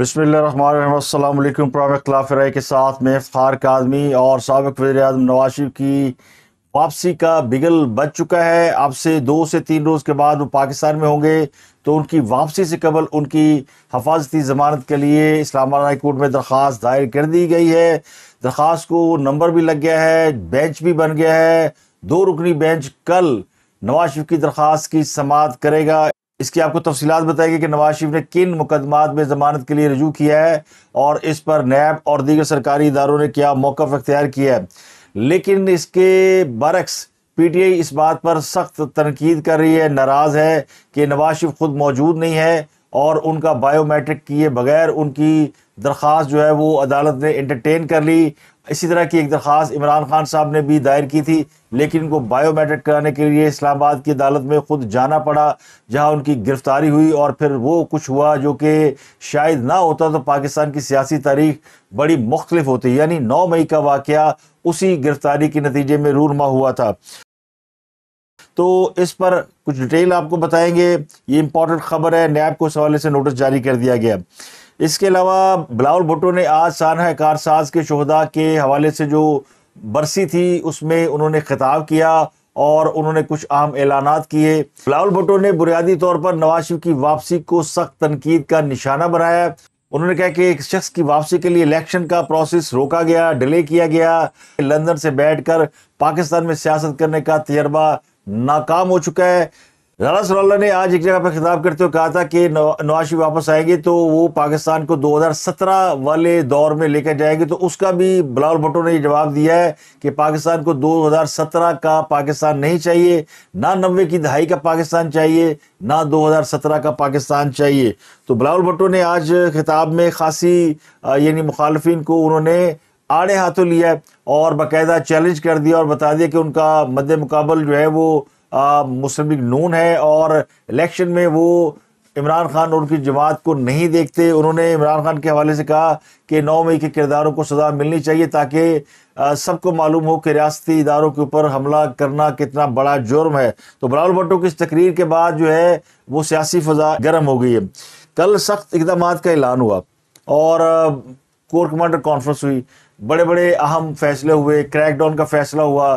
बसमिलकुम प्राम खिलाफ राय के साथ में फ़ार आदमी और सबक वजी अजम नवाज शरीफ की वापसी का बिगल बच चुका है अब से दो से तीन रोज़ के बाद वो पाकिस्तान में होंगे तो उनकी वापसी से कबल उनकी हफाजती ज़मानत के लिए इस्लामाबाद हाई कोर्ट में दरख्वास्त दायर कर दी गई है दरख्वास को नंबर भी लग गया है बेंच भी बन गया है दो रुकनी बेंच कल नवाज शरीफ की दरख्वास की समात करेगा इसकी आपको तफसीत बताएगी कि नवाज शरीफ ने किन मुकदमात में ज़मानत के लिए रजू किया है और इस पर नैब और दीगर सरकारी इदारों ने क्या मौकफ अख्तियार किया है लेकिन इसके बरक्स पी टी आई इस बात पर सख्त तनकीद कर रही है नाराज़ है कि नवाज शरीफ खुद मौजूद नहीं है और उनका बायोमेट्रिक किए बगैर उनकी दरख्वास्त जो है वो अदालत ने इंटरटेन कर ली इसी तरह की एक दरख्वास्त इमरान खान साहब ने भी दायर की थी लेकिन उनको बायोमेट्रिक कराने के लिए इस्लामाबाद की अदालत में खुद जाना पड़ा जहां उनकी गिरफ्तारी हुई और फिर वो कुछ हुआ जो कि शायद ना होता तो पाकिस्तान की सियासी तारीख बड़ी मुख्तलिफ होती यानी नौ मई का वाक़ उसी गिरफ्तारी के नतीजे में रूनमा हुआ था तो इस पर कुछ डिटेल आपको बताएंगे ये इंपॉर्टेंट खबर है नैब को इस हवाले से नोटिस जारी कर दिया गया इसके अलावा बिलावल भुट्टो ने आज सानहा कारसाज के शहदा के हवाले से जो बरसी थी उसमें उन्होंने खिताब किया और उन्होंने कुछ अहम ऐलान किए बिलावल भुट्टो ने बुनियादी तौर पर नवाज शरीफ की वापसी को सख्त तनकीद का निशाना बनाया उन्होंने कहा कि एक शख्स की वापसी के लिए इलेक्शन का प्रोसेस रोका गया डिले किया गया लंदन से बैठकर पाकिस्तान में सियासत करने का तजर्बा नाकाम हो चुका है राना सरोल्ला ने आज एक जगह पर खिताब करते हुए कहा था कि नवाज वापस आएंगे तो वो पाकिस्तान को 2017 वाले दौर में लेकर जाएंगे तो उसका भी बिलावल भट्टो ने जवाब दिया है कि पाकिस्तान को 2017 का पाकिस्तान नहीं चाहिए ना नब्बे की दहाई का पाकिस्तान चाहिए ना 2017 का पाकिस्तान चाहिए तो बिलावल भट्टो ने आज खिताब में खासी यानी मुखालफी को उन्होंने आड़े हाथों लिया और बाकायदा चैलेंज कर दिया और बता दिया कि उनका मद्द मुकाबल जो है वो मुस्लिम लीग नून है और इलेक्शन में वो इमरान खान और उनकी जमात को नहीं देखते उन्होंने इमरान खान के हवाले से कहा कि नौ मई के किरदारों को सज़ा मिलनी चाहिए ताकि सबको मालूम हो कि रियासती इदारों के ऊपर हमला करना कितना बड़ा जुर्म है तो बलावल भट्टो की इस तकरीर के बाद जो है वो सियासी फ़जा गर्म हो गई है कल सख्त इकदाम का ऐलान हुआ और कोर कमांडर कॉन्फ्रेंस हुई बड़े बड़े अहम फैसले हुए क्रैकडाउन का फैसला हुआ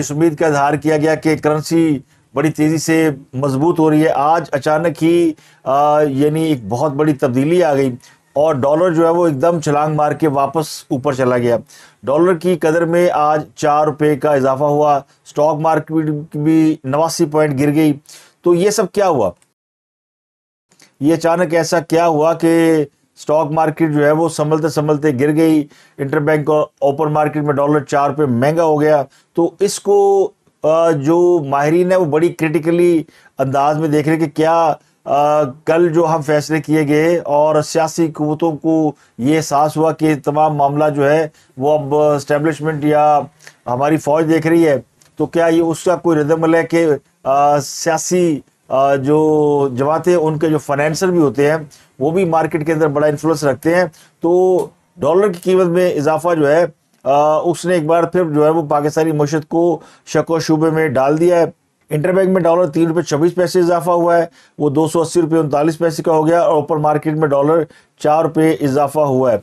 इस उम्मीद का इजहार किया गया कि करेंसी बड़ी तेज़ी से मजबूत हो रही है आज अचानक ही यानी एक बहुत बड़ी तब्दीली आ गई और डॉलर जो है वो एकदम छलांग मार के वापस ऊपर चला गया डॉलर की कदर में आज चार रुपये का इजाफा हुआ स्टॉक मार्केट भी नवासी पॉइंट गिर गई तो ये सब क्या हुआ ये अचानक ऐसा क्या हुआ कि स्टॉक मार्केट जो है वो संभलते संभलते गिर गई इंटरबैंक ओपन मार्केट में डॉलर चार पे महंगा हो गया तो इसको जो माहरीन है वो बड़ी क्रिटिकली अंदाज में देख रहे हैं कि क्या कल जो हम फैसले किए गए और सियासी कवतों को ये एहसास हुआ कि तमाम मामला जो है वो अब इस्टेब्लिशमेंट या हमारी फ़ौज देख रही है तो क्या ये उसका कोई रदमल है कि सियासी जो हैं उनके जो फाइनेंसर भी होते हैं वो भी मार्केट के अंदर बड़ा इन्फ्लुएंस रखते हैं तो डॉलर की कीमत में इजाफा जो है उसने एक बार फिर जो है वो पाकिस्तानी मशद को शक व शुबे में डाल दिया है इंटरबैंक में डॉलर तीन रुपये छब्बीस पैसे इजाफा हुआ है वो दो सौ अस्सी रुपये उनतालीस पैसे का हो गया और ओपन मार्केट में डॉलर चार रुपये इजाफा हुआ है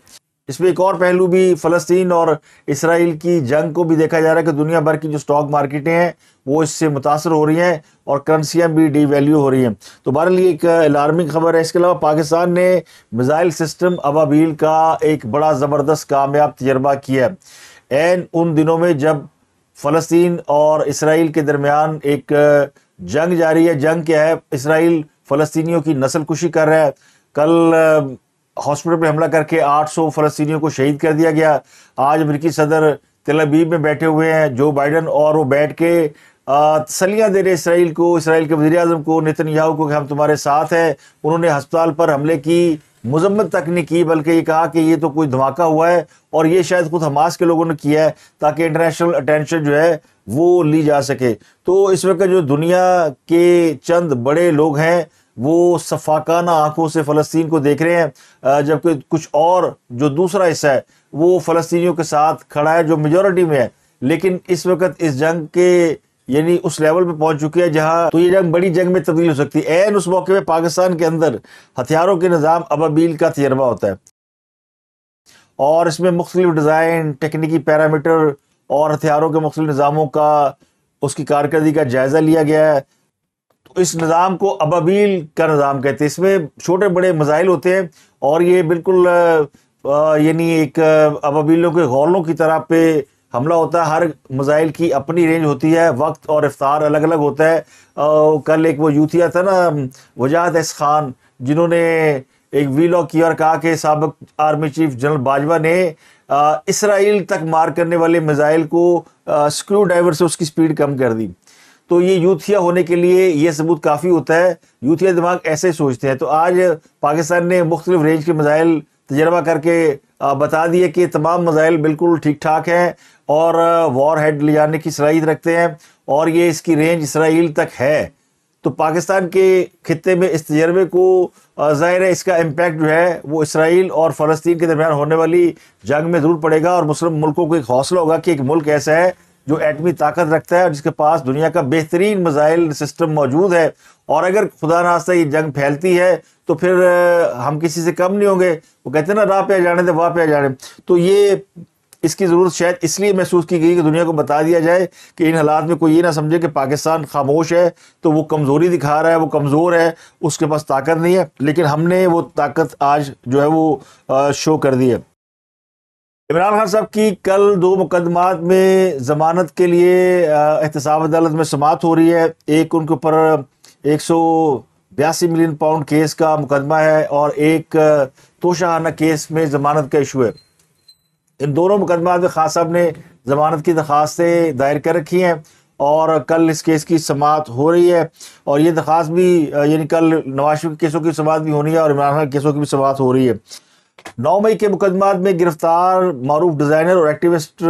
इसमें एक और पहलू भी फ़लस्तीन और इसराइल की जंग को भी देखा जा रहा है कि दुनिया भर की जो स्टॉक मार्केटें हैं वो इससे मुतासर हो रही हैं और करंसियाँ भी डी वैल्यू हो रही हैं तो बहरहाल ये एक अलार्मिंग खबर है इसके अलावा पाकिस्तान ने मिज़ाइल सिस्टम अबाबील का एक बड़ा ज़बरदस्त कामयाब तजर्बा किया है एन उन दिनों में जब फ़लस्तीन और इसराइल के दरमियान एक जंग जारी है जंग क्या है इसराइल फ़लस्तनी की नस्ल कुशी कर रहा है कल हॉस्पिटल पर हमला करके 800 फलस्तीनियों को शहीद कर दिया गया आज अमरीकी सदर तेलबीब में बैठे हुए हैं जो बाइडन और वो बैठ के तसलियाँ दे रहे इसराइल को इसराइल के वजी अजम को नितिन याहू को कि हम तुम्हारे साथ हैं उन्होंने हस्पताल पर हमले की मजम्मत तक नहीं की बल्कि ये कहा कि ये तो कोई धमाका हुआ है और ये शायद खुद हमास के लोगों ने किया है ताकि इंटरनेशनल अटेंशन जो है वो ली जा सके तो इस वक्त जो दुनिया के चंद बड़े लोग हैं वो सफाकाना आंखों से फ़लस्तीन को देख रहे हैं जबकि कुछ और जो दूसरा हिस्सा है वो फ़लस्तियों के साथ खड़ा है जो मेजोरिटी में है लेकिन इस वक्त इस जंग के यानी उस लेवल पे पहुंच चुकी है जहां तो ये जंग बड़ी जंग में तब्दील हो सकती है एन उस मौके पे पाकिस्तान के अंदर हथियारों के निज़ाम अबाबील का तजर्बा होता है और इसमें मुख्तलिफ डिज़ाइन टेक्निकी पैरामीटर और हथियारों के मुख्तलिफ निज़ामों का उसकी कारकर्दगी का जायज़ा लिया गया है इस निज़ाम को अबील का निज़ाम कहते हैं इसमें छोटे बड़े मज़ाइल होते हैं और ये बिल्कुल यानी एक अबाबीलों के गौलों की तरह पे हमला होता है हर मज़ाइल की अपनी रेंज होती है वक्त और रफ्तार अलग अलग होता है और कल एक वो यूथिया था ना वजाहत एस खान जिन्होंने एक वीलॉग किया और कहा कि सबक आर्मी चीफ जनरल बाजवा ने इसराइल तक मार करने वाले मिज़ाइल को स्क्रू ड्राइवर से उसकी स्पीड कम कर दी तो ये यूथिया होने के लिए ये सबूत काफ़ी होता है यूथिया दिमाग ऐसे सोचते हैं तो आज पाकिस्तान ने मुख्तलिफ रेंज के मिज़ाइल तजर्बा करके बता दिए कि तमाम मज़ाइल बिल्कुल ठीक ठाक हैं और वॉर हेड ले जाने की सलाहियत रखते हैं और ये इसकी रेंज इसराइल तक है तो पाकिस्तान के खत्े में इस तजर्बे को ज़ाहिर है इसका इम्पेक्ट जो है वो इसराइल और फ़लस्तीन के दरमियान होने वाली जंग में ज़रूर पड़ेगा और मुस्लिम मुल्कों को एक हौसला होगा कि एक मुल्क ऐसा है जो एटमी ताकत रखता है और जिसके पास दुनिया का बेहतरीन मिज़ाइल सिस्टम मौजूद है और अगर खुदा नास्ता ये जंग फैलती है तो फिर हम किसी से कम नहीं होंगे वो कहते हैं ना राह पे आ जाने दे वाह पे आ जाने तो ये इसकी ज़रूरत शायद इसलिए महसूस की गई कि दुनिया को बता दिया जाए कि इन हालात में कोई ये ना समझे कि पाकिस्तान खामोश है तो वो कमज़ोरी दिखा रहा है वो कमज़ोर है उसके पास ताकत नहीं है लेकिन हमने वो ताकत आज जो है वो शो कर दी है इमरान खान साहब की कल दो मुकदमात में जमानत के लिए एहतसाब अदालत में समात हो रही है एक उनके ऊपर एक सौ बयासी मिलियन पाउंड केस का मुकदमा है और एक तोशाहाना केस में जमानत का इशू है इन दोनों मुकदमा में खान साहब ने जमानत की दरखास्तें दायर कर रखी हैं और कल इस केस की समात हो रही है और ये दरख्वास्त भी यानी कल नवाज शरीफ केसों की समात भी होनी है और इमरान खान केसों की भी समात हो रही है नौ मई के मुकदमात में गिरफ्तार मरूफ डिज़ाइनर और एक्टिविस्ट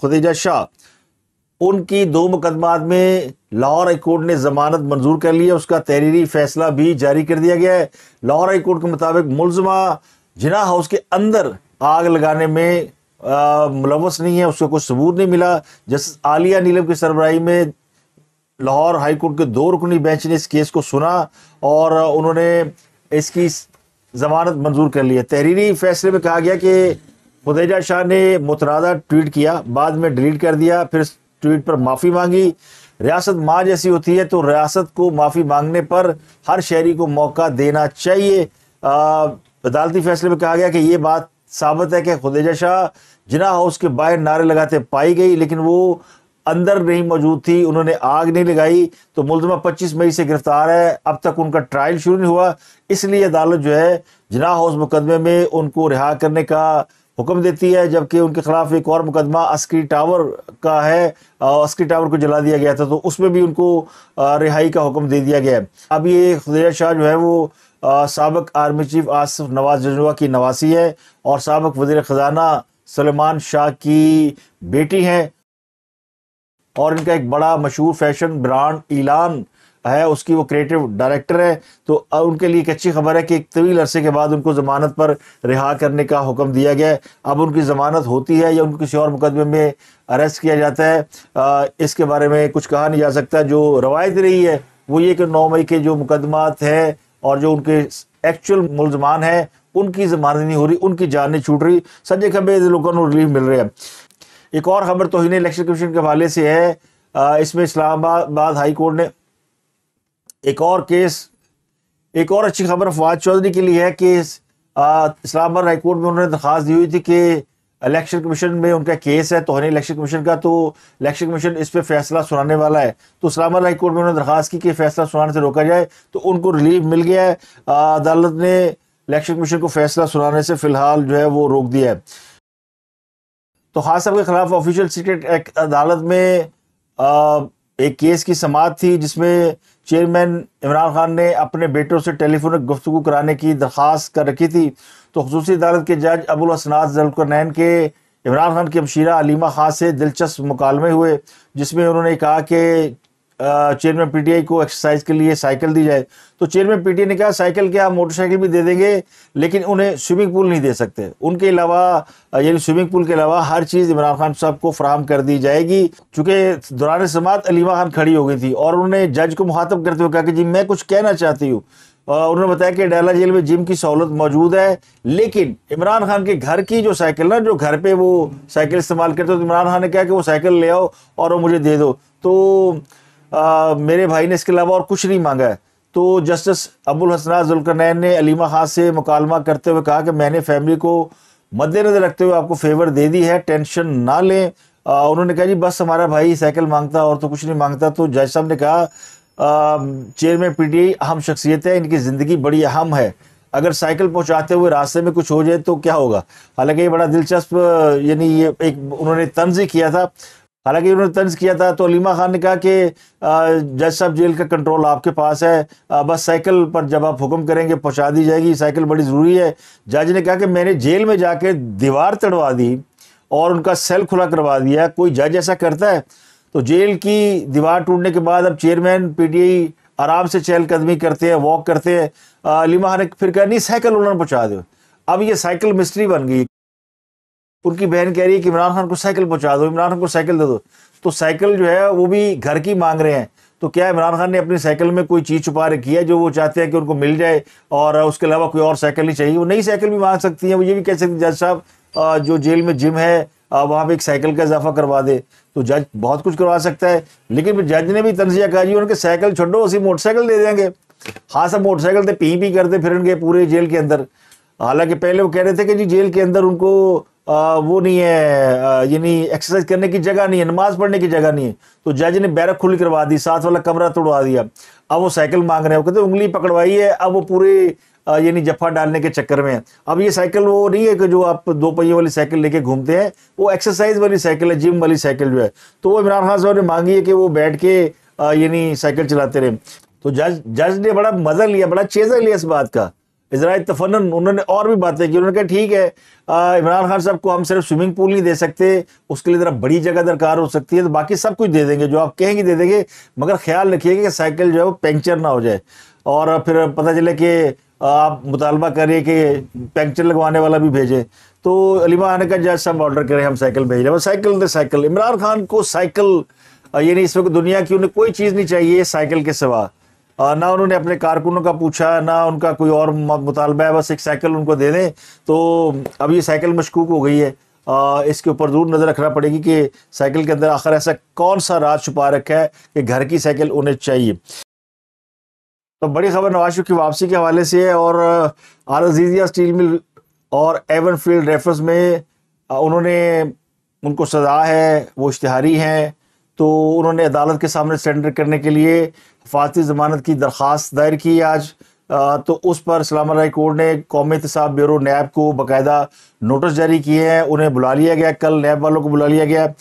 खुदेजा शाह उनकी दो मुकदमात में लाहौर हाई कोर्ट ने जमानत मंजूर कर ली है उसका तहरीरी फैसला भी जारी कर दिया गया है लाहौर हाई कोर्ट के मुताबिक मुलजमा जिना हाउस के अंदर आग लगाने में मुलवस नहीं है उसका कुछ सबूत नहीं मिला जस्टिस आलिया नीलम की सरबराही में लाहौर हाई कोर्ट के दो रुकनी बेंच ने इस केस को सुना और उन्होंने इसकी जमानत मंजूर कर ली है तहरीरी फैसले में कहा गया कि खुदेजा शाह ने मुतनाज़ा ट्वीट किया बाद में डिलीट कर दिया फिर ट्वीट पर माफ़ी मांगी रियासत माँ जैसी होती है तो रियासत को माफ़ी मांगने पर हर शहरी को मौका देना चाहिए अदालती फैसले में कहा गया कि ये बात साबित है कि खुदेजा शाह जिना हाउस के बाहर नारे लगाते पाई गई लेकिन वो अंदर नहीं मौजूद थी उन्होंने आग नहीं लगाई तो मुलजमा पच्चीस मई से गिरफ्तार है अब तक उनका ट्रायल शुरू नहीं हुआ इसलिए अदालत जो है जना हाउस मुकदमे में उनको रिहा करने का हुक्म देती है जबकि उनके खिलाफ एक और मुकदमा अस्क्री टावर का है अस्क्री टावर को जला दिया गया था तो उसमें भी उनको रिहाई का हुक्म दे दिया गया है अब ये खुदा शाह जो है वो सबक आर्मी चीफ आसफ नवाज जजवा की नवासी है और सबक वजीर ख़जाना सलमान शाह की बेटी हैं और इनका एक बड़ा मशहूर फैशन ब्रांड ईलान है उसकी वो क्रिएटिव डायरेक्टर है तो उनके लिए एक अच्छी खबर है कि एक तवील अरसे के बाद उनको ज़मानत पर रिहा करने का हुक्म दिया गया है अब उनकी ज़मानत होती है या उनको किसी और मुकदमे में अरेस्ट किया जाता है आ, इसके बारे में कुछ कहा नहीं जा सकता जो रवायत रही है वो ये कि नौ मई के जो मुकदमात हैं और जो उनके एक्चुअल मुलजमान हैं उनकी जमानत नहीं हो रही उनकी जान नहीं छूट रही सजे खबे लोगों को रिलीफ मिल रहा है एक और खबर तोहन इलेक्शन कमीशन के हवाले से है इसमें इस्लामाबाद हाई कोर्ट ने एक और केस एक और अच्छी खबर फवाद चौधरी के लिए है कि इस्लामाबाद हाई कोर्ट में उन्होंने दरख्वास्त दी हुई थी कि इलेक्शन कमीशन में उनका केस है तोहनी इलेक्शन कमीशन का तो इलेक्शन कमीशन इस पर फैसला सुनाने वाला है तो इस्लामाबाद हाई कोर्ट में उन्होंने दरख्वास्त की कि फैसला सुनाने से रोका जाए तो उनको रिलीफ मिल गया है अदालत ने इलेक्शन कमीशन को फैसला सुनाने से फिलहाल जो है वो रोक दिया है तो खास साहब के खिलाफ ऑफिशियल सीक्रेट एक्ट अदालत में एक केस की समात थी जिसमें चेयरमैन इमरान खान ने अपने बेटों से टेलीफोनिक गुफ्तु कराने की दरख्वास्त कर रखी थी तो खसूस अदालत के जज अबुल असनाद जलकरनैन के इमरान खान की अबशीरा अलीमा खान से दिलचस्प मुकालमे हुए जिसमें उन्होंने कहा कि चेयरमैन पीटीआई को एक्सरसाइज के लिए साइकिल दी जाए तो चेयरमैन पीटीआई ने कहा साइकिल क्या मोटरसाइकिल भी दे देंगे लेकिन उन्हें स्विमिंग पूल नहीं दे सकते उनके अलावा यानी स्विमिंग पूल के अलावा हर चीज़ इमरान खान साहब को फराम कर दी जाएगी चूँकि दौरान समात अलीमा खान खड़ी हो गई थी और उन्होंने जज को मुखातब करते हुए कहा कि जी मैं कुछ कहना चाहती हूँ उन्होंने बताया कि डाला जेल में जिम की सहूलत मौजूद है लेकिन इमरान खान के घर की जो साइकिल ना जो घर पे वो साइकिल इस्तेमाल करते हो तो इमरान खान ने कहा कि वो साइकिल ले आओ और वो मुझे दे दो तो आ, मेरे भाई ने इसके अलावा और कुछ नहीं मांगा है तो जस्टिस अबुल हसना जुलकनैन ने अलीमा खान से मुकालमा करते हुए कहा कि मैंने फैमिली को मद्देनज़र रखते हुए आपको फेवर दे दी है टेंशन ना लें आ, उन्होंने कहा जी बस हमारा भाई साइकिल मांगता और तो कुछ नहीं मांगता तो जज साहब ने कहा चेयरमैन पीटीआई अहम शख्सियत है इनकी ज़िंदगी बड़ी अहम है अगर साइकिल पहुंचाते हुए रास्ते में कुछ हो जाए तो क्या होगा हालांकि ये बड़ा दिलचस्प यानी ये एक उन्होंने तंज ही किया था हालांकि उन्होंने तंज किया था तो अलीमा खान ने कहा कि जज साहब जेल का कंट्रोल आपके पास है बस साइकिल पर जब आप हुक्म करेंगे पहुंचा दी जाएगी साइकिल बड़ी ज़रूरी है जज ने कहा कि मैंने जेल में जाके दीवार तड़वा दी और उनका सेल खुला करवा दिया कोई जज ऐसा करता है तो जेल की दीवार टूटने के बाद अब चेयरमैन आई आराम से चहलकदमी करते हैं वॉक करते हैं अलीमा खान फिर कहा नहीं साइकिल उन्होंने पहुँचा दो अब ये साइकिल मिस्ट्री बन गई उनकी बहन कह रही है कि इमरान खान को साइकिल पहुंचा दो इमरान खान को साइकिल दे दो तो साइकिल जो है वो भी घर की मांग रहे हैं तो क्या इमरान खान ने अपनी साइकिल में कोई चीज़ छुपा रखी है जो वो चाहते हैं कि उनको मिल जाए और उसके अलावा कोई और साइकिल नहीं चाहिए वो नई साइकिल भी मांग सकती हैं वो ये भी कह सकते हैं जज साहब जो जेल में जिम है वहाँ पर एक साइकिल का इजाफा करवा दे तो जज बहुत कुछ करवा सकता है लेकिन फिर जज ने भी तंजिया कहा उनके साइकिल छोड़ो उसी मोटरसाइकिल दे देंगे हाँ सब मोटरसाइकिल तो पी पी करते फिर उनके पूरे जेल के अंदर हालांकि पहले वो कह रहे थे कि जी जेल के अंदर उनको आ, वो नहीं है यानी एक्सरसाइज करने की जगह नहीं है नमाज पढ़ने की जगह नहीं है तो जज ने बैरक खुली करवा दी साथ वाला कमरा तोड़वा दिया अब वो साइकिल मांग रहे हैं वो कहते उंगली पकड़वाई है अब वो पूरे यानी जफा डालने के चक्कर में अब ये साइकिल वो नहीं है कि जो आप दो पहिए वाली साइकिल लेके घूमते हैं वो एक्सरसाइज वाली साइकिल है जिम वाली साइकिल जो है तो वो इमरान खान साहब ने मांगी है कि वो बैठ के यानी साइकिल चलाते रहे तो जज जज ने बड़ा मजा लिया बड़ा चेजा लिया इस बात का इसराइल तफन उन्होंने और भी बातें की उन्होंने कहा ठीक है इमरान खान साहब को हम सिर्फ स्विमिंग पूल नहीं दे सकते उसके लिए ज़रा बड़ी जगह दरकार हो सकती है तो बाकी सब कुछ दे देंगे जो आप कहेंगे दे देंगे मगर ख्याल रखिएगा कि साइकिल जो है वो पंक्चर ना हो जाए और फिर पता चले कि आप मुतालबा करिए कि पंक्चर लगवाने वाला भी भेजें तो अलीमा आने का जैसा हम ऑर्डर करें हम साइकिल भेज रहे हैं साइकिल दे साइकिल इमरान खान को साइकिल यानी इस वक्त दुनिया की उन्हें कोई चीज़ नहीं चाहिए साइकिल के सिवा ना उन्होंने अपने कारकुनों का पूछा ना उनका कोई और मुतालबा है बस एक साइकिल उनको दे दें तो अब ये साइकिल मशकूक हो गई है आ, इसके ऊपर दूर नज़र रखना पड़ेगी कि साइकिल के अंदर आखिर ऐसा कौन सा राज छुपा रखा है कि घर की साइकिल उन्हें चाहिए तो बड़ी खबर नवाज शरीफ की वापसी के हवाले से है और आल अजीजिया स्टील मिल और एवन फील्ड रेफर्स में उन्होंने उनको सजा है वो इश्तहारी हैं तो उन्होंने अदालत के सामने सरेंडर करने के लिए हिफाजती ज़मानत की दरख्वास्त दायर की आज आ, तो उस पर इस्लामाबाद कोर्ट ने कौमी एहतसाब ब्यूरो नैब को बाकायदा नोटिस जारी किए हैं उन्हें बुला लिया गया कल नैब वालों को बुला लिया गया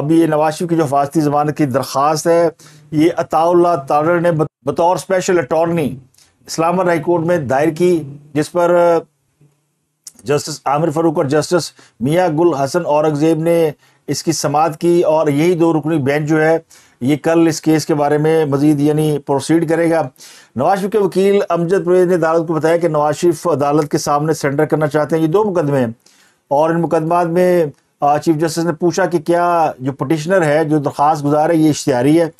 अब ये नवाज शरीफ की जो हिफाजती ज़मानत की दरख्वास्त है ये अताउल्ला तार ने बतौर special attorney Islamabad high court में दायर की जिस पर जस्टिस आमिर फरूक और जस्टिस मियाँ गुल हसन औरंगजेब ने इसकी समाध की और यही दो रुकनी बेंच जो है ये कल इस केस के बारे में मजीद यानी प्रोसीड करेगा नवाज शरीफ के वकील अमजद परवेज ने अदालत को बताया कि नवाज शरीफ अदालत के सामने सेंडर करना चाहते हैं ये दो मुकदमे हैं और इन मुकदमा में चीफ जस्टिस ने पूछा कि क्या जो पटिशनर है जो दरख्वास्त गुजार है ये इश्तारी है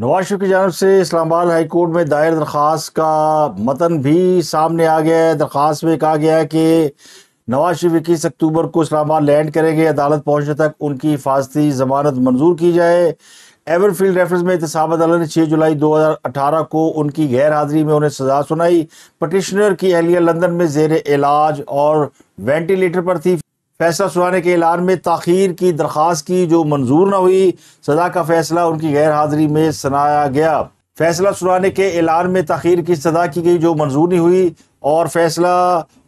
नवाज शरीफ की जानब से इस्लामाबाद हाई कोर्ट में दायर दरख्वास्त का मतन भी सामने आ गया है दरख्वास्त में कहा गया है कि नवाज शरीफ इक्कीस अक्टूबर को इस्लामाबाद लैंड करेंगे अदालत पहुंचने तक उनकी हिफाजती जमानत मंजूर की जाए एवरफील्ड रेफरेंस में इतसाब अदालत ने छः जुलाई 2018 को उनकी गैर हाजिरी में उन्हें सजा सुनाई पटिशनर की अहलिया लंदन में जेर इलाज और वेंटिलेटर पर थी फैसला सुनाने के ऐलान में तखीर की दरख्वास्त की जो मंजूर न हुई सजा का फैसला उनकी गैर हाजिरी में सुनाया गया फैसला सुनाने के ऐलान में तखीर की सजा की गई जो मंजूर नहीं हुई और फैसला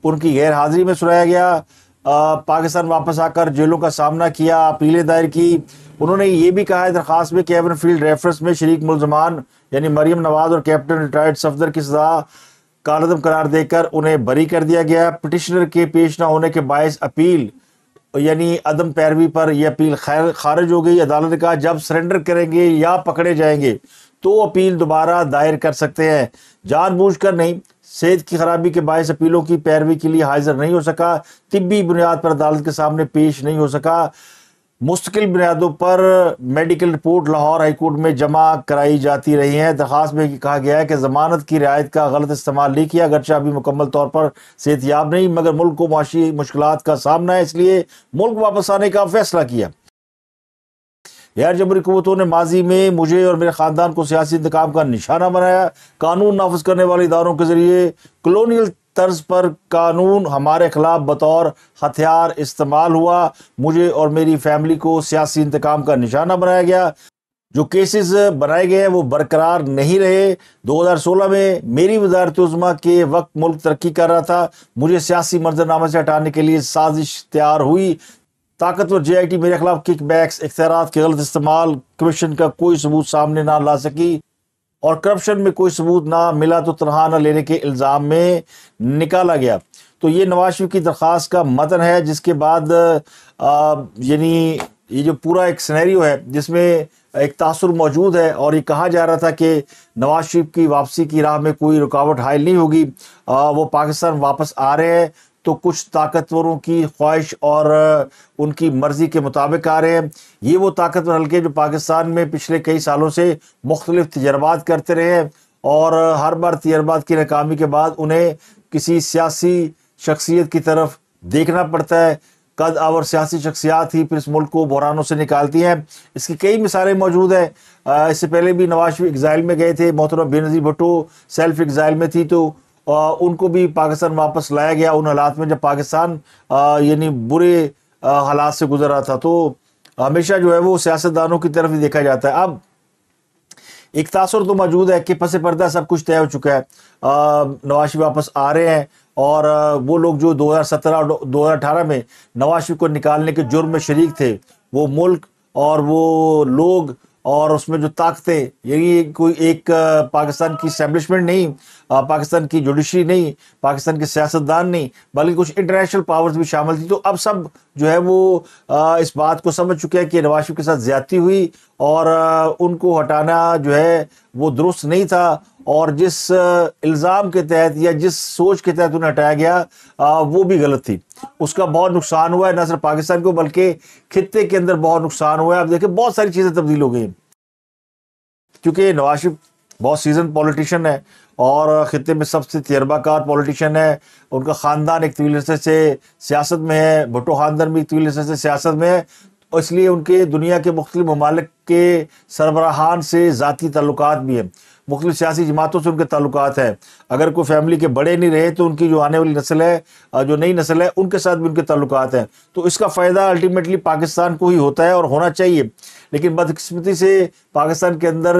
उनकी गैर हाजिरी में सुनाया गया पाकिस्तान वापस आकर जेलों का सामना किया अपीलें दायर की उन्होंने ये भी कहा है दरख्वास्त में कैबिन फील्ड रेफरेंस में शरीक मुलजमान यानी मरीम नवाज और कैप्टन रिटायर्ड सफदर की सजा कालदम करार देकर उन्हें बरी कर दिया गया पिटिशनर के पेश न होने के बायस अपील यानी अदम पैरवी पर यह अपील खैर खारिज हो गई अदालत का जब सरेंडर करेंगे या पकड़े जाएंगे तो अपील दोबारा दायर कर सकते हैं जानबूझकर नहीं सेहत की खराबी के बायस अपीलों की पैरवी के लिए हाजिर नहीं हो सका तिब्बी बुनियाद पर अदालत के सामने पेश नहीं हो सका मुस्तकिल बुनियादों पर मेडिकल रिपोर्ट लाहौर हाईकोर्ट में जमा कराई जाती रही है दरख्वास्त में कहा गया है कि ज़मानत की रियायत का गलत इस्तेमाल नहीं किया अगरचे अभी मुकम्मल तौर पर सेहतियाब नहीं मगर मुल्क को माशी मुश्किल का सामना है इसलिए मुल्क वापस आने का फैसला किया गैर जबरी क़वतों ने माजी में मुझे और मेरे ख़ानदान को सियासी इंतकाम का निशाना बनाया कानून नाफज करने वाले इदारों के ज़रिए कलोनियल तर्ज पर कानून हमारे खिलाफ बतौर हथियार इस्तेमाल हुआ मुझे और मेरी फैमिली को सियासी इंतकाम का निशाना बनाया गया जो केसेस बनाए गए हैं वो बरकरार नहीं रहे 2016 में मेरी वजारत उजमा के वक्त मुल्क तरक्की कर रहा था मुझे सियासी मंजरनामे से हटाने के लिए साजिश तैयार हुई ताकतवर जे आई टी मेरे खिलाफ किक बैक्स इख्तियार के गलत इस्तेमाल कमीशन का कोई सबूत सामने ना ला सकी और करप्शन में कोई सबूत ना मिला तो तनहा ना लेने के इल्ज़ाम में निकाला गया तो ये नवाज शरीफ की दरख्वास्त का मतन है जिसके बाद यानी ये जो पूरा एक सनेरियो है जिसमें एक तासर मौजूद है और ये कहा जा रहा था कि नवाज शरीफ की वापसी की राह में कोई रुकावट हायल नहीं होगी वो पाकिस्तान वापस आ रहे हैं तो कुछ ताकतवरों की ख्वाहिश और उनकी मर्ज़ी के मुताबिक आ रहे हैं ये वो ताकतवर हल्के जो पाकिस्तान में पिछले कई सालों से मुख्तलिफ तजर्बात करते रहे हैं और हर बार तजर्बात की नाकामी के बाद उन्हें किसी सियासी शख्सियत की तरफ देखना पड़ता है कद और सियासी शख्सियात ही फिर इस मुल्क को बहरानों से निकालती हैं इसकी कई मिसालें मौजूद हैं इससे पहले भी नवाज शरीफ एग्ज़ाइल में गए थे मोहतरमा बेनजी भुट्टो सेल्फ एग्ज़ाइल में थी तो उनको भी पाकिस्तान वापस लाया गया उन हालात में जब पाकिस्तान यानी बुरे हालात से गुजर रहा था तो हमेशा जो है वो सियासतदानों की तरफ ही देखा जाता है अब एक तासर तो मौजूद है कि पसे पर्दा सब कुछ तय हो चुका है नवाज शरीफ वापस आ रहे हैं और वो लोग जो 2017 और 2018 में नवाज शरीफ को निकालने के जुर्म में शरीक थे वो मुल्क और वो लोग और उसमें जो ताकतें यही कोई एक पाकिस्तान की स्टैब्लिशमेंट नहीं पाकिस्तान की जुडिशरी नहीं पाकिस्तान के सियासतदान नहीं बल्कि कुछ इंटरनेशनल पावर्स भी शामिल थी तो अब सब जो है वो इस बात को समझ चुके हैं कि नवाज के साथ ज्यादती हुई और उनको हटाना जो है वो दुरुस्त नहीं था और जिस इल्ज़ाम के तहत या जिस सोच के तहत उन्हें हटाया गया वो भी गलत थी उसका बहुत नुकसान हुआ है न सिर्फ पाकिस्तान को बल्कि खत्े के अंदर बहुत नुकसान हुआ है अब देखिए बहुत सारी चीज़ें तब्दील हो गई क्योंकि नवाज शरीफ बहुत सीजन पॉलिटिशियन है और ख़त्े में सबसे तजर्बाकार पॉलिटिशियन है उनका ख़ानदान एक तवील अरसे से सियासत में है भुटो ख़ानदान भी एक तवील अरसे से सियासत में है और इसलिए उनके दुनिया के मुख्त ममालिक के सरबराहान से ज़ाती तल्लक भी हैं मुख्त सियासी जमातों से उनके ताल्लुक हैं अगर कोई फैमिली के बड़े नहीं रहे तो उनकी जो आने वाली नस्ल है जो नई नस्ल है उनके साथ भी उनके ताल्लुक हैं तो इसका फ़ायदा अल्टीमेटली पाकिस्तान को ही होता है और होना चाहिए लेकिन बदकिस्मती से पाकिस्तान के अंदर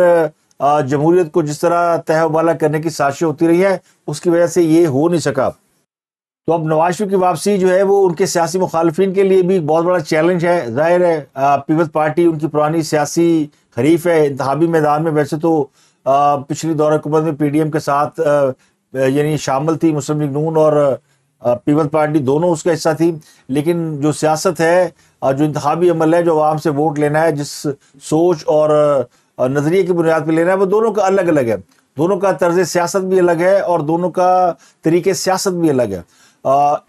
जमहूरियत को जिस तरह तह उबाला करने की साजिशें होती रही हैं उसकी वजह से ये हो नहीं सका तो अब नवाज शरीफ की वापसी जो है वो उनके सियासी मुखालफन के लिए भी बहुत बड़ा चैलेंज है जाहिर है पीपल्स पार्टी उनकी पुरानी सियासी खरीफ है इंतबी मैदान में वैसे तो पिछली दौर हुकूमत में पीडीएम के साथ यानी शामिल थी मुस्लिम लीग नून और पीपल्स पार्टी दोनों उसका हिस्सा थी लेकिन जो सियासत है और जो इंतबी अमल है जो आवाम से वोट लेना है जिस सोच और नज़रिए की बुनियाद पर लेना है वो दोनों का अलग अलग है दोनों का तर्ज सियासत भी अलग है और दोनों का तरीके सियासत भी अलग है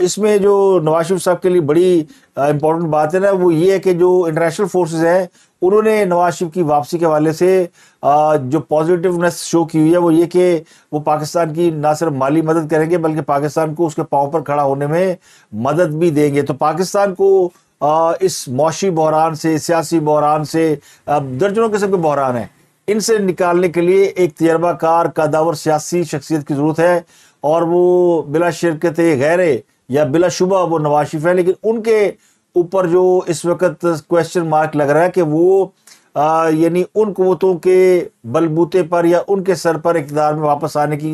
इसमें जो नवाज शरीफ साहब के लिए बड़ी इंपॉर्टेंट बात है ना वो ये है कि जो इंटरनेशनल फोर्सेज हैं उन्होंने नवाज शरीफ की वापसी के हवाले से जो पॉजिटिवनेस शो की हुई है वो ये कि वो पाकिस्तान की ना सिर्फ माली मदद करेंगे बल्कि पाकिस्तान को उसके पाँव पर खड़ा होने में मदद भी देंगे तो पाकिस्तान को इस मौशी बहरान से सियासी बहरान से दर्जनों किस्म के बहरान हैं इनसे निकालने के लिए एक तजर्बाकार कदावर सियासी शख्सियत की ज़रूरत है और वो बिला शिरकत गैर या बिला शुबा वो नवाज शरीफ है लेकिन उनके ऊपर जो इस वक्त क्वेश्चन मार्क लग रहा है कि वो यानी उन कुतों के बलबूते पर या उनके सर पर इकदार में वापस आने की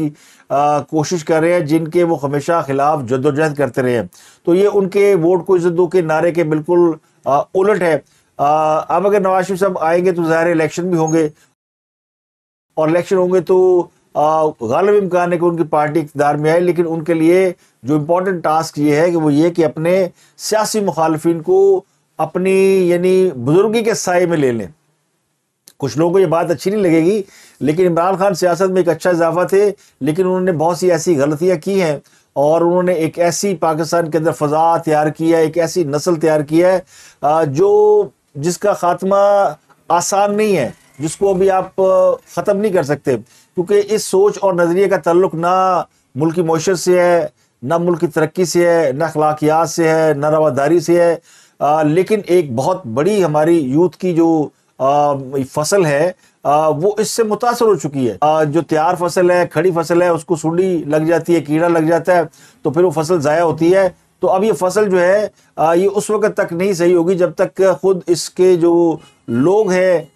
कोशिश कर रहे हैं जिनके वो हमेशा खिलाफ जद्दोजहद करते रहे हैं तो ये उनके वोट को इज्जत दो के नारे के बिल्कुल उलट है आ, अब अगर नवाज शरीफ साहब आएंगे तो ज़ाहिर इलेक्शन भी होंगे और इलेक्शन होंगे तो गालब इम्कान है कि उनकी पार्टी इकदार में आए लेकिन उनके लिए जो इम्पोर्टेंट टास्क ये है कि वो ये कि अपने सियासी मुखालफन को अपनी यानी बुजुर्गी के साय में ले लें कुछ लोगों को ये बात अच्छी नहीं लगेगी लेकिन इमरान खान सियासत में एक अच्छा इजाफा थे लेकिन उन्होंने बहुत सी ऐसी गलतियाँ की हैं और उन्होंने एक ऐसी पाकिस्तान के अंदर फ़जा तैयार की है एक ऐसी नस्ल तैयार की है जो जिसका ख़ात्मा आसान नहीं है जिसको अभी आप ख़त्म नहीं कर सकते क्योंकि इस सोच और नज़रिए का तल्लक ना मुल्क मीशत से है ना मुल्क की तरक्की से है ना अखलाकियात से है ना रवादारी से है आ, लेकिन एक बहुत बड़ी हमारी यूथ की जो फसल है आ, वो इससे मुतासर हो चुकी है आ, जो तैयार फसल है खड़ी फसल है उसको सूडी लग जाती है कीड़ा लग जाता है तो फिर वो फसल ज़ाया होती है तो अब ये फसल जो है आ, ये उस वक्त तक नहीं सही होगी जब तक खुद इसके जो लोग हैं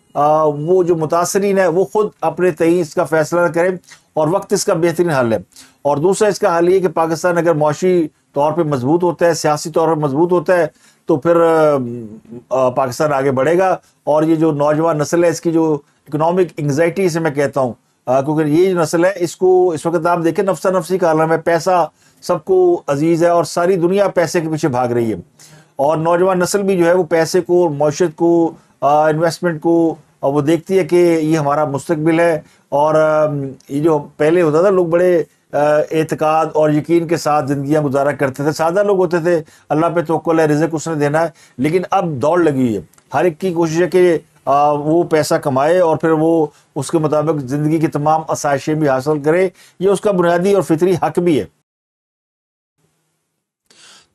वो जो मुतासरीन है वो खुद अपने तई इसका फैसला करें और वक्त इसका बेहतरीन हल है और दूसरा इसका हल ये कि पाकिस्तान अगर मुशी तौर पर मजबूत होता है सियासी तौर पर मजबूत होता है तो फिर पाकिस्तान आगे बढ़ेगा और ये जो नौजवान नस्ल है इसकी जो इकोनॉमिक एंगजाइटी से मैं कहता हूँ क्योंकि ये जो नस्ल है इसको इस वक्त आप देखें नफसा नफसी का आलम है पैसा सबको अजीज़ है और सारी दुनिया पैसे के पीछे भाग रही है और नौजवान नस्ल भी जो है वो पैसे को मैशत को इन्वेस्टमेंट को वो देखती है कि ये हमारा मुस्तबिल है और ये जो पहले होता था लोग बड़े एतकाद और यकीन के साथ ज़िंदियाँ गुजारा करते थे सादा लोग होते थे अल्लाह पे तो रिजक उसने देना है लेकिन अब दौड़ लगी है हर एक की कोशिश है कि आ, वो पैसा कमाए और फिर वो उसके मुताबिक ज़िंदगी की तमाम आसाइशें भी हासिल करे ये उसका बुनियादी और फितरी हक भी है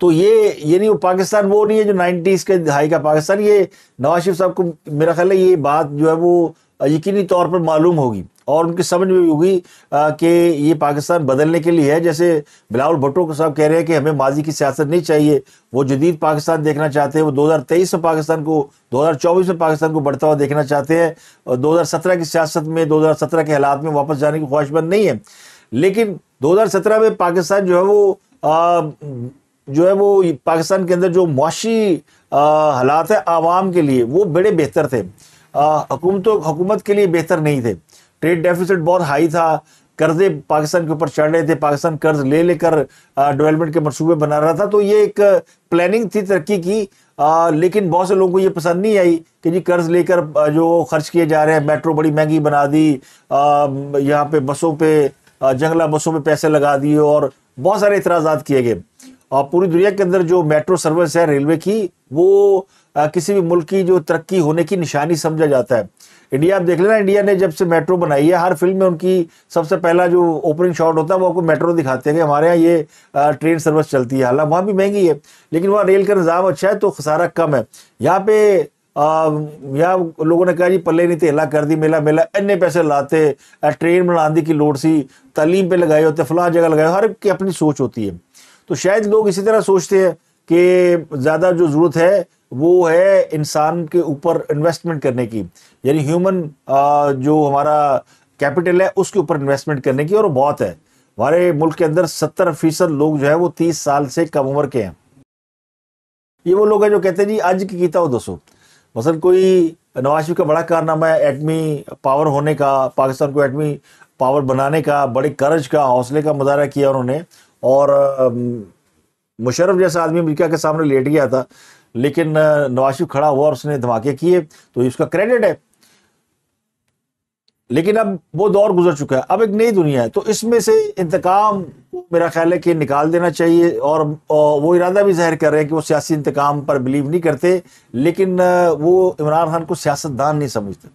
तो ये ये नहीं वो पाकिस्तान वो नहीं है जो नाइनटीज़ के हाई का पाकिस्तान ये नवाज शरीफ साहब को मेरा ख्याल है ये बात जो है वो यकीनी तौर पर मालूम होगी और उनकी समझ में भी होगी कि ये पाकिस्तान बदलने के लिए है जैसे बिलावल भुट्टो साहब कह रहे हैं कि हमें माजी की सियासत नहीं चाहिए वो जदीद पाकिस्तान देखना चाहते हैं वो 2023 में पाकिस्तान को 2024 में पाकिस्तान को बढ़ता हुआ देखना चाहते हैं और 2017 की सियासत में दो के हालात में वापस जाने की ख्वाहिशमंद नहीं है लेकिन दो में पाकिस्तान जो है वो आ, जो है वो पाकिस्तान के अंदर जो मुशी हालात है आवाम के लिए वो बड़े बेहतर थे हकूमतों हकूमत के लिए बेहतर नहीं थे ट्रेड डेफिसिट बहुत हाई था कर्जे पाकिस्तान के ऊपर चढ़ रहे थे पाकिस्तान कर्ज ले लेकर डेवलपमेंट के मनसूबे बना रहा था तो ये एक प्लानिंग थी तरक्की की आ, लेकिन बहुत से लोगों को ये पसंद नहीं आई कि जी कर्ज लेकर जो खर्च किए जा रहे हैं मेट्रो बड़ी महंगी बना दी यहाँ पे बसों पे जंगला बसों पे पैसे लगा दिए और बहुत सारे इतराजात किए गए और पूरी दुनिया के अंदर जो मेट्रो सर्विस है रेलवे की वो आ, किसी भी मुल्क की जो तरक्की होने की निशानी समझा जाता है इंडिया आप देख लेना इंडिया ने जब से मेट्रो बनाई है हर फिल्म में उनकी सबसे पहला जो ओपनिंग शॉट होता है वो आपको मेट्रो दिखाते हैं कि हमारे यहाँ ये ट्रेन सर्विस चलती है हालांकि वहाँ भी महंगी है लेकिन वहाँ रेल का निज़ाम अच्छा है तो खसारा कम है यहाँ पे यहाँ लोगों ने कहा जी पल्ले नहीं तेला कर दी मेला मेला इन्ने पैसे लाते ट्रेन दी की लोड सी तलीम पर लगाए होते फला जगह लगाए हर की अपनी सोच होती है तो शायद लोग इसी तरह सोचते हैं कि ज़्यादा जो ज़रूरत है वो है इंसान के ऊपर इन्वेस्टमेंट करने की यानी ह्यूमन जो हमारा कैपिटल है उसके ऊपर इन्वेस्टमेंट करने की और बहुत है हमारे मुल्क के अंदर सत्तर फीसद लोग जो है वो तीस साल से कम उम्र के हैं ये वो लोग हैं जो कहते हैं जी आज की गीता हो दोस्तों मसल कोई नवाज शरीफ का बड़ा कारनामा है एटमी पावर होने का पाकिस्तान को एटमी पावर बनाने का बड़े करज का हौसले का मुजाहरा किया उन्होंने और मुशरफ जैसा आदमी अमरीका के सामने लेट गया था लेकिन नवाज खड़ा हुआ और उसने धमाके किए तो उसका क्रेडिट है लेकिन अब वो दौर गुजर चुका है अब एक नई दुनिया है तो इसमें से इंतकाम मेरा ख्याल है कि निकाल देना चाहिए और वो इरादा भी जाहिर कर रहे हैं कि वो सियासी इंतकाम पर बिलीव नहीं करते लेकिन वो इमरान खान को सियासतदान नहीं समझते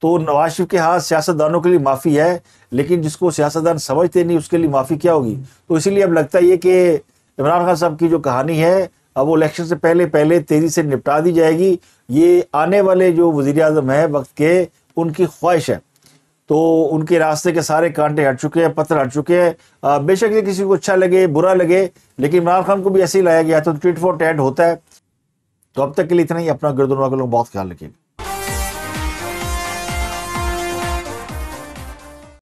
तो नवाज शरीफ के हाथ सियासतदानों के लिए माफ़ी है लेकिन जिसको सियासतदान समझते नहीं उसके लिए माफ़ी क्या होगी तो इसीलिए अब लगता है ये कि इमरान खान साहब की जो कहानी है अब वो इलेक्शन से पहले पहले तेज़ी से निपटा दी जाएगी ये आने वाले जो वज़ी अजम हैं वक्त के उनकी ख्वाहिश है तो उनके रास्ते के सारे कांटे हट चुके हैं पत्थर हट चुके हैं बेशक ये किसी को अच्छा लगे बुरा लगे लेकिन इमरान खान को भी ऐसे ही लाया गया तो ट्विट फॉर टैट होता है तो अब तक के लिए इतना ही अपना गिरदुनवा के लोग बहुत ख्याल रखेंगे